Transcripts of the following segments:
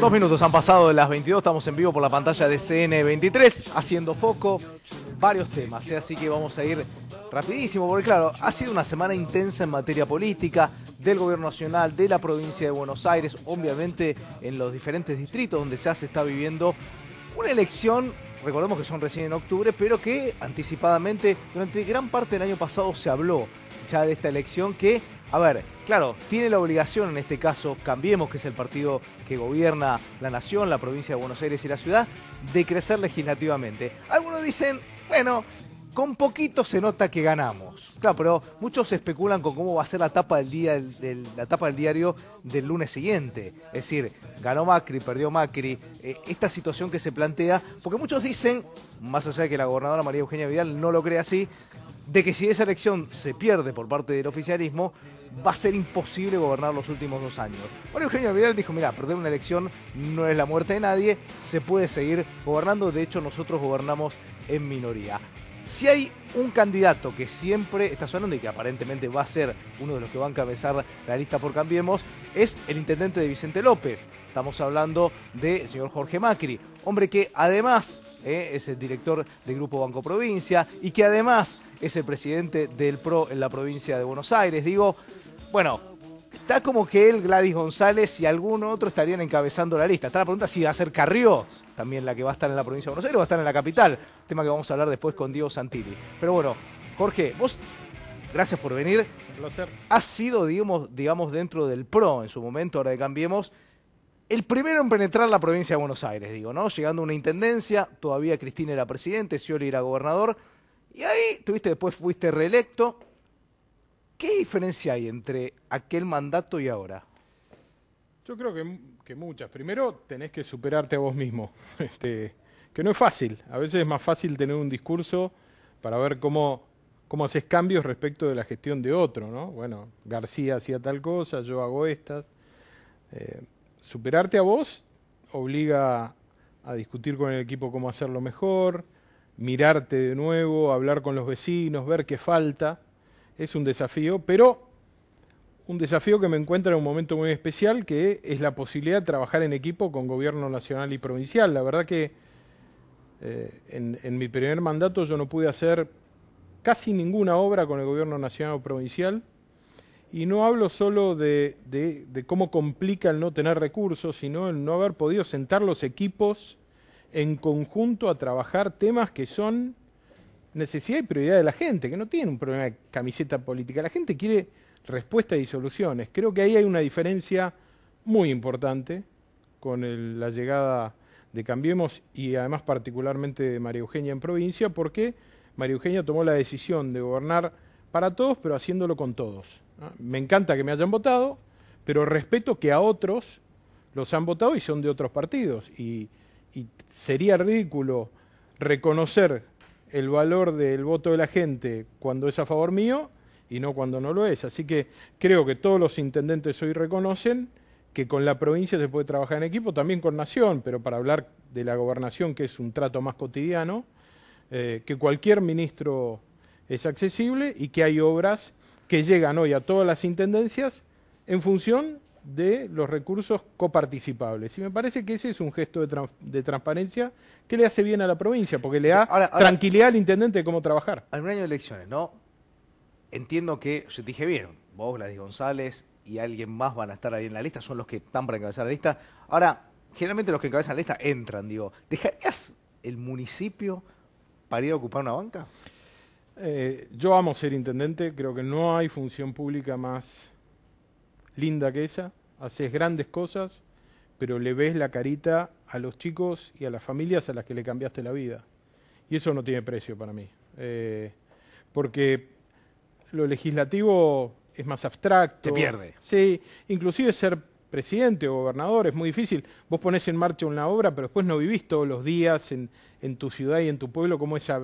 Dos minutos han pasado de las 22, estamos en vivo por la pantalla de CN23, haciendo foco, varios temas, ¿eh? así que vamos a ir rapidísimo, porque claro, ha sido una semana intensa en materia política del gobierno nacional, de la provincia de Buenos Aires, obviamente en los diferentes distritos donde ya se está viviendo una elección recordemos que son recién en octubre, pero que anticipadamente durante gran parte del año pasado se habló ya de esta elección que, a ver, claro, tiene la obligación en este caso, Cambiemos, que es el partido que gobierna la nación, la provincia de Buenos Aires y la ciudad, de crecer legislativamente. Algunos dicen, bueno, con poquito se nota que ganamos. Claro, pero muchos especulan con cómo va a ser la etapa del, día, la del diario del lunes siguiente. Es decir, ganó Macri, perdió Macri. Eh, esta situación que se plantea, porque muchos dicen, más allá de que la gobernadora María Eugenia Vidal no lo cree así, de que si esa elección se pierde por parte del oficialismo, va a ser imposible gobernar los últimos dos años. Bueno, Eugenio Vidal dijo, mira, perder una elección no es la muerte de nadie, se puede seguir gobernando, de hecho nosotros gobernamos en minoría. Si hay un candidato que siempre está sonando y que aparentemente va a ser uno de los que va a encabezar la lista por Cambiemos, es el intendente de Vicente López. Estamos hablando del de señor Jorge Macri, hombre que además ¿eh? es el director del Grupo Banco Provincia y que además es el presidente del PRO en la provincia de Buenos Aires. Digo, bueno, está como que él, Gladys González y algún otro estarían encabezando la lista. Está la pregunta si va a ser Carrió también la que va a estar en la provincia de Buenos Aires o va a estar en la capital. Tema que vamos a hablar después con Diego Santilli. Pero bueno, Jorge, vos gracias por venir. Un placer. sido, digamos, digamos, dentro del PRO en su momento, ahora de Cambiemos, el primero en penetrar la provincia de Buenos Aires, digo, ¿no? Llegando a una intendencia, todavía Cristina era presidente, Scioli era gobernador, y ahí tuviste, después fuiste reelecto. ¿Qué diferencia hay entre aquel mandato y ahora? Yo creo que, muchas. Primero, tenés que superarte a vos mismo, este, que no es fácil. A veces es más fácil tener un discurso para ver cómo, cómo haces cambios respecto de la gestión de otro, ¿no? Bueno, García hacía tal cosa, yo hago estas. Eh, superarte a vos obliga a discutir con el equipo cómo hacerlo mejor, mirarte de nuevo, hablar con los vecinos, ver qué falta. Es un desafío, pero un desafío que me encuentra en un momento muy especial, que es la posibilidad de trabajar en equipo con gobierno nacional y provincial. La verdad que eh, en mi primer mandato yo no pude hacer casi ninguna obra con el gobierno nacional o provincial y no hablo solo de, cómo complica el no tener recursos, sino el no haber podido sentar los equipos en conjunto a trabajar temas que son necesidad y prioridad de la gente, que no tiene un problema de camiseta política. La gente quiere respuestas y soluciones. Creo que ahí hay una diferencia muy importante con la llegada de Cambiemos y además particularmente de María Eugenia en provincia, porque María Eugenia tomó la decisión de gobernar para todos, pero haciéndolo con todos me encanta que me hayan votado, pero respeto que a otros los han votado y son de otros partidos. Y, sería ridículo reconocer el valor del voto de la gente cuando es a favor mío y no cuando no lo es. Así que creo que todos los intendentes hoy reconocen que con la provincia se puede trabajar en equipo, también con Nación, pero para hablar de la gobernación, que es un trato más cotidiano, eh, que cualquier ministro es accesible y que hay obras que llegan hoy a todas las intendencias en función de los recursos coparticipables. Y me parece que ese es un gesto de, transparencia que le hace bien a la provincia, porque le da tranquilidad al intendente de cómo trabajar. Al año de elecciones, ¿no? Entiendo que, se dije bien, vos, Gladys González y alguien más van a estar ahí en la lista, son los que están para encabezar la lista. Ahora, generalmente los que encabezan la lista entran, digo, ¿dejarías el municipio para ir a ocupar una banca? Eh, yo amo ser intendente, creo que no hay función pública más linda que esa. Haces grandes cosas, pero le ves la carita a los chicos y a las familias a las que le cambiaste la vida. Y eso no tiene precio para mí. Eh, porque lo legislativo es más abstracto. Te pierde. Sí, inclusive ser presidente o gobernador, es muy difícil. Vos ponés en marcha una obra, pero después no vivís todos los días en, tu ciudad y en tu pueblo cómo esa,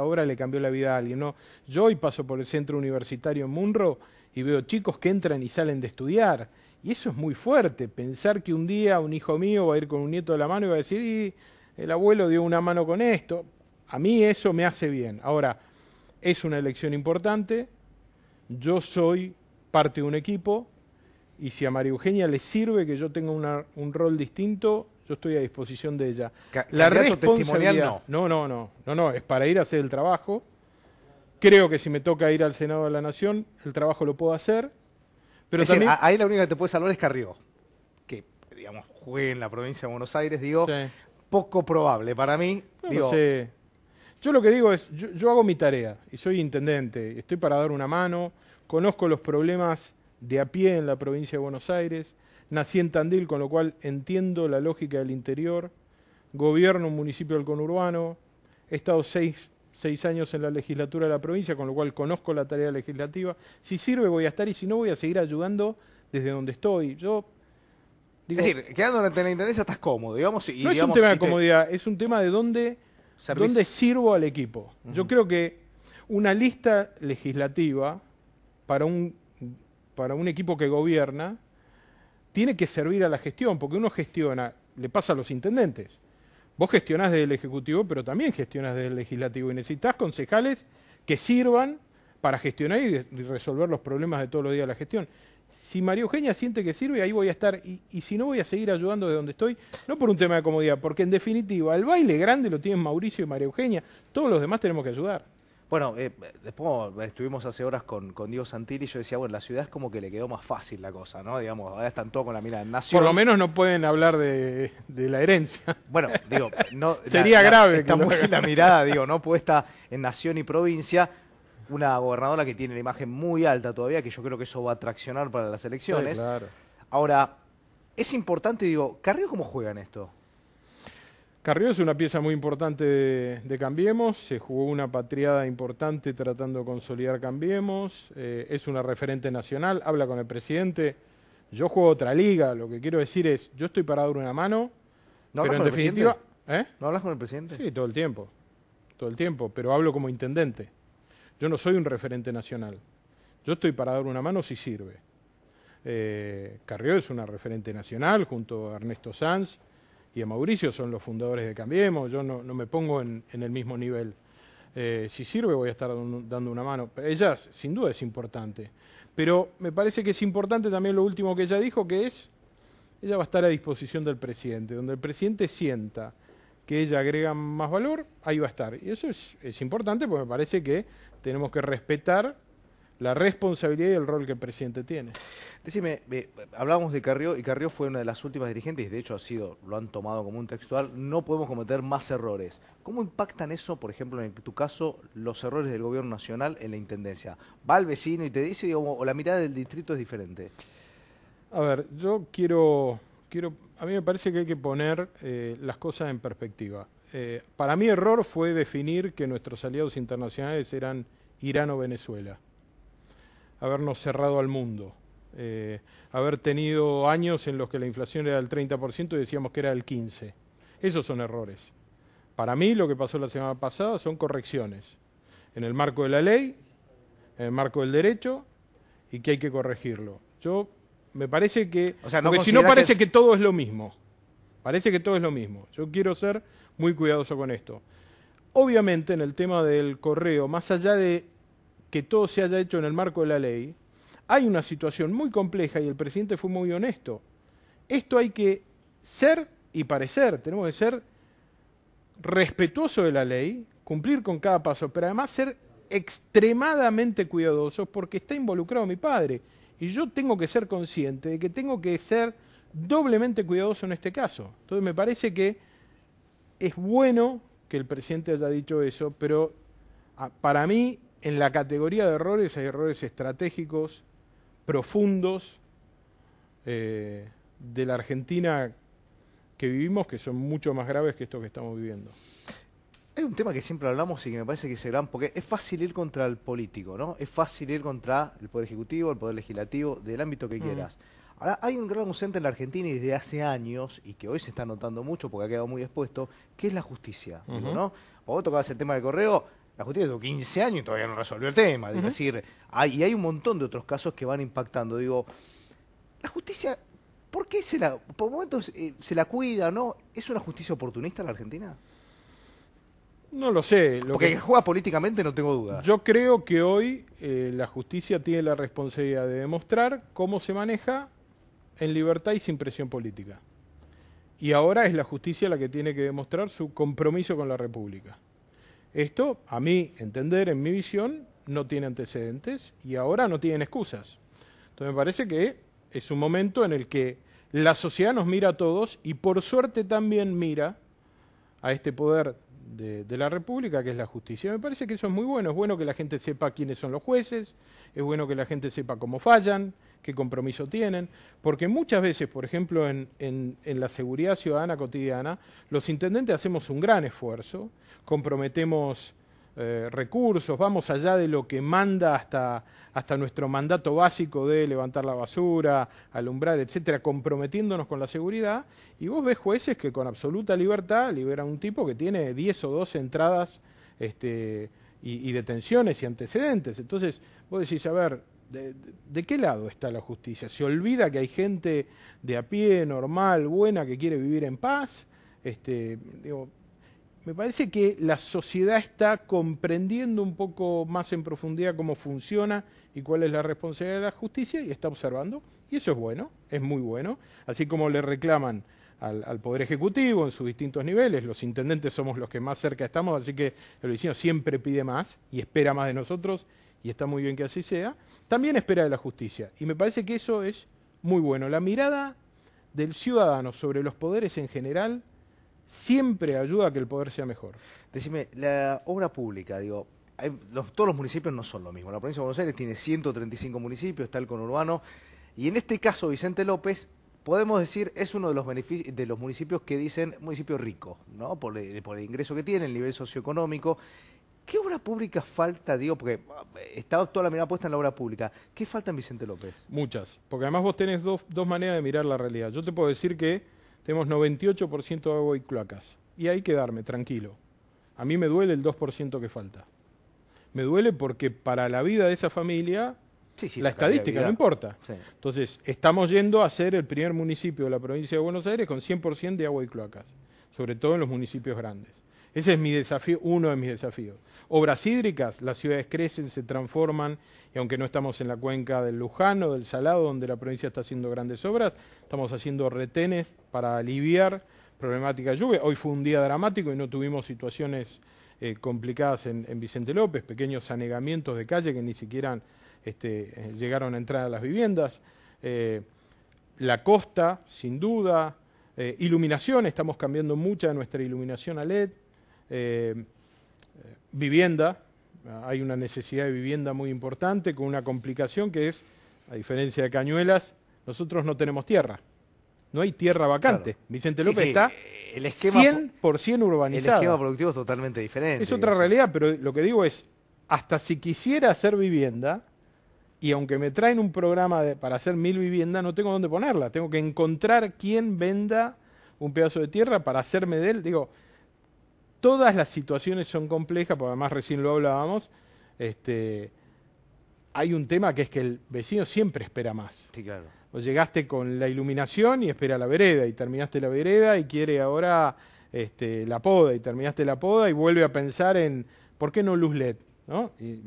obra le cambió la vida a alguien. ¿no? Yo hoy paso por el centro universitario en Munro y veo chicos que entran y salen de estudiar. Y eso es muy fuerte, pensar que un día un hijo mío va a ir con un nieto de la mano y va a decir, el abuelo dio una mano con esto. A mí eso me hace bien. Ahora, es una elección importante, yo soy parte de un equipo, y si a María Eugenia le sirve que yo tenga un rol distinto, yo estoy a disposición de ella. la responsabilidad, no. no. no, no, no, no, es para ir a hacer el trabajo. Creo que si me toca ir al Senado de la Nación, el trabajo lo puedo hacer. Pero ahí la única que te puede salvar es Carrió, que digamos juegue en la provincia de Buenos Aires, digo, poco probable para mí. No, sé. Yo lo que digo es, yo hago mi tarea y soy intendente, estoy para dar una mano, conozco los problemas de a pie en la provincia de Buenos Aires, nací en Tandil, con lo cual entiendo la lógica del interior, gobierno un municipio del conurbano, he estado seis, años en la legislatura de la provincia, con lo cual conozco la tarea legislativa, si sirve voy a estar y si no voy a seguir ayudando desde donde estoy. Yo es decir, quedándote en la intendencia estás cómodo, digamos. Y, no es un tema de comodidad, es un tema de dónde, dónde sirvo al equipo. Yo creo que una lista legislativa para un para un equipo que gobierna, tiene que servir a la gestión, porque uno gestiona, le pasa a los intendentes. Vos gestionás desde el Ejecutivo, pero también gestionás desde el Legislativo y necesitas concejales que sirvan para gestionar y, resolver los problemas de todos los días de la gestión. Si María Eugenia siente que sirve, ahí voy a estar. Y, y si no, voy a seguir ayudando de donde estoy, no por un tema de comodidad, porque en definitiva, el baile grande lo tienen Mauricio y María Eugenia, todos los demás tenemos que ayudar. Bueno, eh, después estuvimos hace horas con, Diego Santilli y yo decía, bueno, la ciudad es como que le quedó más fácil la cosa, ¿no? Digamos, ahora están todos con la mirada en Nación. Por lo menos no pueden hablar de, la herencia. Bueno, digo, no... Sería grave. La, está la mirada, digo, ¿no? Puesta en nación y provincia, una gobernadora que tiene la imagen muy alta todavía, que yo creo que eso va a traccionar para las elecciones. claro. Ahora, es importante, digo, ¿Carrió cómo juegan esto? Carrió es una pieza muy importante de, Cambiemos, se jugó una patriada importante tratando de consolidar Cambiemos, eh, es una referente nacional, habla con el presidente. Yo juego otra liga, lo que quiero decir es, yo estoy para dar una mano, ¿No pero en definitiva... ¿Eh? ¿No hablas con el presidente? Sí, todo el tiempo, todo el tiempo, pero hablo como intendente. Yo no soy un referente nacional, yo estoy para dar una mano si sirve. Eh, Carrió es una referente nacional junto a Ernesto Sanz y a Mauricio son los fundadores de Cambiemos, yo no, me pongo en, el mismo nivel. Eh, si sirve voy a estar dando una mano. Ella sin duda es importante, pero me parece que es importante también lo último que ella dijo, que es, ella va a estar a disposición del presidente, donde el presidente sienta que ella agrega más valor, ahí va a estar. Y eso es importante porque me parece que tenemos que respetar la responsabilidad y el rol que el presidente tiene. Decime, eh, hablábamos de Carrió y Carrió fue una de las últimas dirigentes de hecho ha sido, lo han tomado como un textual, no podemos cometer más errores. ¿Cómo impactan eso, por ejemplo, en tu caso, los errores del gobierno nacional en la intendencia? ¿Va el vecino y te dice o la mirada del distrito es diferente? A ver, yo quiero, quiero a mí me parece que hay que poner eh, las cosas en perspectiva. Eh, para mí error fue definir que nuestros aliados internacionales eran Irán o Venezuela habernos cerrado al mundo, eh, haber tenido años en los que la inflación era del 30% y decíamos que era del 15%. Esos son errores. Para mí lo que pasó la semana pasada son correcciones en el marco de la ley, en el marco del derecho y que hay que corregirlo. Yo me parece que, o sea, no porque si no parece que todo es lo mismo. Parece que todo es lo mismo. Yo quiero ser muy cuidadoso con esto. Obviamente en el tema del correo, más allá de que todo se haya hecho en el marco de la ley, hay una situación muy compleja y el presidente fue muy honesto. Esto hay que ser y parecer, tenemos que ser respetuoso de la ley, cumplir con cada paso, pero además ser extremadamente cuidadosos porque está involucrado mi padre y yo tengo que ser consciente de que tengo que ser doblemente cuidadoso en este caso. Entonces me parece que es bueno que el presidente haya dicho eso, pero ah, para mí en la categoría de errores hay errores estratégicos, profundos, eh, de la Argentina que vivimos, que son mucho más graves que estos que estamos viviendo. Hay un tema que siempre hablamos y que me parece que es gran, porque es fácil ir contra el político, ¿no? Es fácil ir contra el Poder Ejecutivo, el Poder Legislativo, del ámbito que mm. quieras. Ahora, hay un gran ausente en la Argentina y desde hace años, y que hoy se está notando mucho porque ha quedado muy expuesto, que es la justicia. Vos tocabas el tema del correo, la justicia tuvo 15 años y todavía no resolvió el tema. Es decir, hay, y hay un montón de otros casos que van impactando. Digo, la justicia, ¿por qué se la, por momentos eh, se la cuida no? ¿Es una justicia oportunista la Argentina? No lo sé. Porque que, juega políticamente no tengo duda. Yo creo que hoy eh, la justicia tiene la responsabilidad de demostrar cómo se maneja en libertad y sin presión política. Y ahora es la justicia la que tiene que demostrar su compromiso con la República. Esto, a mi entender, en mi visión, no tiene antecedentes y ahora no tienen excusas. Entonces me parece que es un momento en el que la sociedad nos mira a todos y por suerte también mira a este poder de, de, la República, que es la justicia. Me parece que eso es muy bueno. Es bueno que la gente sepa quiénes son los jueces, es bueno que la gente sepa cómo fallan, qué compromiso tienen, porque muchas veces, por ejemplo, en, la seguridad ciudadana cotidiana, los intendentes hacemos un gran esfuerzo, comprometemos eh, recursos, vamos allá de lo que manda hasta, hasta nuestro mandato básico de levantar la basura, alumbrar, etcétera, comprometiéndonos con la seguridad, y vos ves jueces que con absoluta libertad liberan un tipo que tiene 10 o 12 entradas este, y detenciones y antecedentes. Entonces, vos decís, a ver, ¿De, qué lado está la justicia? ¿Se olvida que hay gente de a pie, normal, buena, que quiere vivir en paz? Este, me parece que la sociedad está comprendiendo un poco más en profundidad cómo funciona y cuál es la responsabilidad de la justicia y está observando. Y eso es bueno, es muy bueno. Así como le reclaman al, al, Poder Ejecutivo en sus distintos niveles. Los intendentes somos los que más cerca estamos, así que el vecino siempre pide más y espera más de nosotros y está muy bien que así sea, también espera de la justicia. Y me parece que eso es muy bueno. La mirada del ciudadano sobre los poderes en general siempre ayuda a que el poder sea mejor. Decime, la obra pública, digo, todos los municipios no son lo mismo. La provincia de Buenos Aires tiene 135 municipios, está el conurbano, y en este caso Vicente López podemos decir es uno de los de los municipios que dicen municipio rico, ¿no? Por el, por el ingreso que tiene, el nivel socioeconómico ¿Qué obra pública falta, digo, porque eh, está toda la mirada puesta en la obra pública? ¿Qué falta en Vicente López? Muchas, porque además vos tenés dos, dos maneras de mirar la realidad. Yo te puedo decir que tenemos 98% de agua y cloacas, y hay que darme, tranquilo. A mí me duele el 2% que falta. Me duele porque para la vida de esa familia la, estadística, no importa. Entonces, estamos yendo a ser el primer municipio de la provincia de Buenos Aires con 100% de agua y cloacas, sobre todo en los municipios grandes. Ese es mi desafío, uno de mis desafíos. Obras hídricas, las ciudades crecen, se transforman, y aunque no estamos en la cuenca del Lujano, del Salado, donde la provincia está haciendo grandes obras, estamos haciendo retenes para aliviar problemática de lluvia. Hoy fue un día dramático y no tuvimos situaciones eh, complicadas en, Vicente López, pequeños anegamientos de calle que ni siquiera este, eh, llegaron a entrar a las viviendas. Eh, la costa, sin duda, iluminación, estamos cambiando mucha de nuestra iluminación a LED, eh, vivienda, hay una necesidad de vivienda muy importante con una complicación que es, a diferencia de Cañuelas, nosotros no tenemos tierra. No hay tierra vacante. Vicente López está 100% eh, urbanizado. El esquema productivo es totalmente diferente. Es otra realidad, pero lo que digo es, hasta si quisiera hacer vivienda, y aunque me traen un programa para hacer mil viviendas, no tengo dónde ponerla. Tengo que encontrar quién venda un pedazo de tierra para hacerme de él. Digo, Todas las situaciones son complejas, porque además recién lo hablábamos. Este, hay un tema que es que el vecino siempre espera más. Sí, claro. llegaste con la iluminación y espera la vereda, y terminaste la vereda y quiere ahora este, la poda, y terminaste la poda y vuelve a pensar en por qué no luz LED. ¿No? Y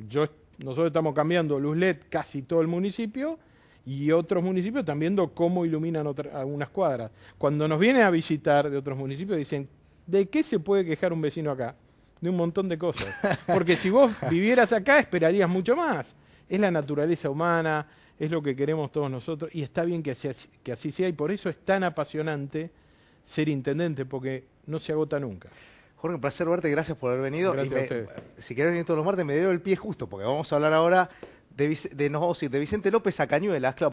nosotros estamos cambiando luz LED casi todo el municipio y otros municipios están viendo cómo iluminan algunas cuadras. Cuando nos viene a visitar de otros municipios dicen, ¿De qué se puede quejar un vecino acá? De un montón de cosas. Porque si vos vivieras acá esperarías mucho más. Es la naturaleza humana, es lo que queremos todos nosotros y está bien que así, sea y por eso es tan apasionante ser intendente porque no se agota nunca. Jorge, un placer verte, gracias por haber venido. Si quieres venir todos los martes, me dio el pie justo, porque vamos a hablar ahora de, de, de Vicente López a Cañuelas, claro.